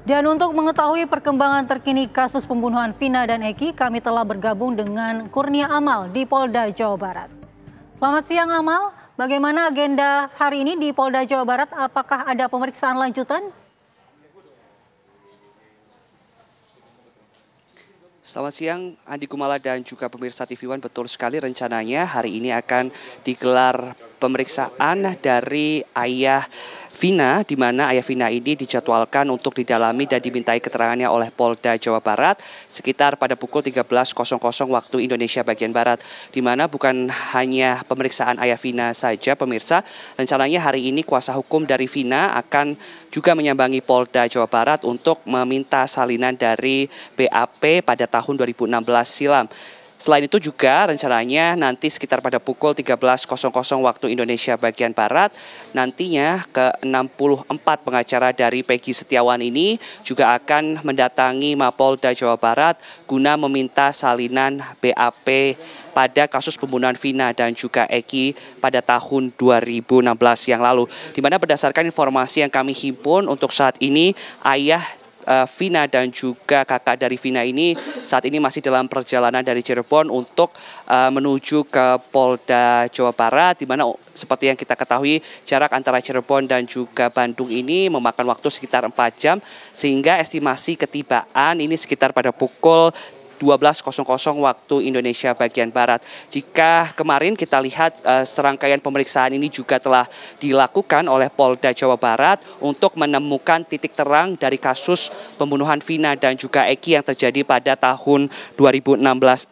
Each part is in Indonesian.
Dan untuk mengetahui perkembangan terkini kasus pembunuhan Vina dan Eki, kami telah bergabung dengan Kurnia Amal di Polda, Jawa Barat. Selamat siang Amal, bagaimana agenda hari ini di Polda, Jawa Barat? Apakah ada pemeriksaan lanjutan? Selamat siang Andi Kumala dan juga pemirsa TV One. Betul sekali rencananya hari ini akan digelar pemeriksaan dari ayah Vina, di mana ayah Vina ini dijadwalkan untuk didalami dan dimintai keterangannya oleh Polda Jawa Barat sekitar pada pukul 13.00 waktu Indonesia bagian Barat, di mana bukan hanya pemeriksaan ayah Vina saja, pemirsa, rencananya hari ini kuasa hukum dari Vina akan juga menyambangi Polda Jawa Barat untuk meminta salinan dari BAP pada tahun 2016 silam. Selain itu juga rencananya nanti sekitar pada pukul 13.00 waktu Indonesia bagian Barat nantinya ke-64 pengacara dari Peggy Setiawan ini juga akan mendatangi Mapolda Jawa Barat guna meminta salinan BAP pada kasus pembunuhan Vina dan juga Eki pada tahun 2016 yang lalu. Di mana berdasarkan informasi yang kami himpun untuk saat ini ayah Eh, Vina dan juga kakak dari Vina ini saat ini masih dalam perjalanan dari Cirebon untuk eh, menuju ke Polda Jawa Barat di mana oh, seperti yang kita ketahui jarak antara Cirebon dan juga Bandung ini memakan waktu sekitar 4 jam sehingga estimasi ketibaan ini sekitar pada pukul 12.00 waktu Indonesia bagian Barat. Jika kemarin kita lihat eh, serangkaian pemeriksaan ini juga telah dilakukan oleh Polda Jawa Barat untuk menemukan titik terang dari kasus pembunuhan Vina dan juga Eki yang terjadi pada tahun 2016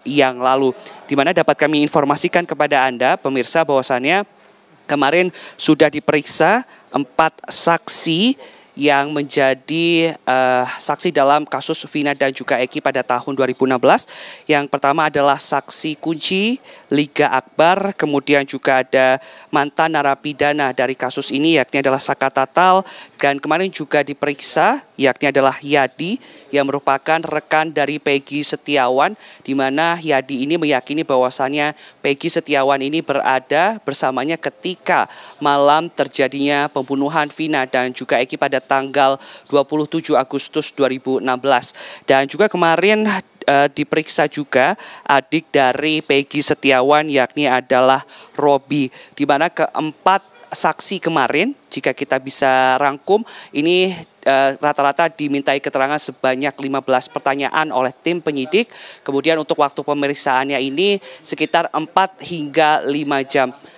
yang lalu. Di mana dapat kami informasikan kepada Anda pemirsa bahwasannya kemarin sudah diperiksa empat saksi yang menjadi uh, saksi dalam kasus Vina dan juga Eki pada tahun 2016. Yang pertama adalah saksi kunci Liga Akbar, kemudian juga ada mantan narapidana dari kasus ini yakni adalah Saka Tatal dan kemarin juga diperiksa yakni adalah Yadi yang merupakan rekan dari Peggy Setiawan di mana Yadi ini meyakini bahwasannya Peggy Setiawan ini berada bersamanya ketika malam terjadinya pembunuhan Vina dan juga Eki pada tanggal 27 Agustus 2016. Dan juga kemarin eh, diperiksa juga adik dari Peggy Setiawan yakni adalah Robi di mana keempat saksi kemarin jika kita bisa rangkum ini eh, rata-rata uh, dimintai keterangan sebanyak 15 pertanyaan oleh tim penyidik. Kemudian untuk waktu pemeriksaannya ini sekitar 4 hingga 5 jam.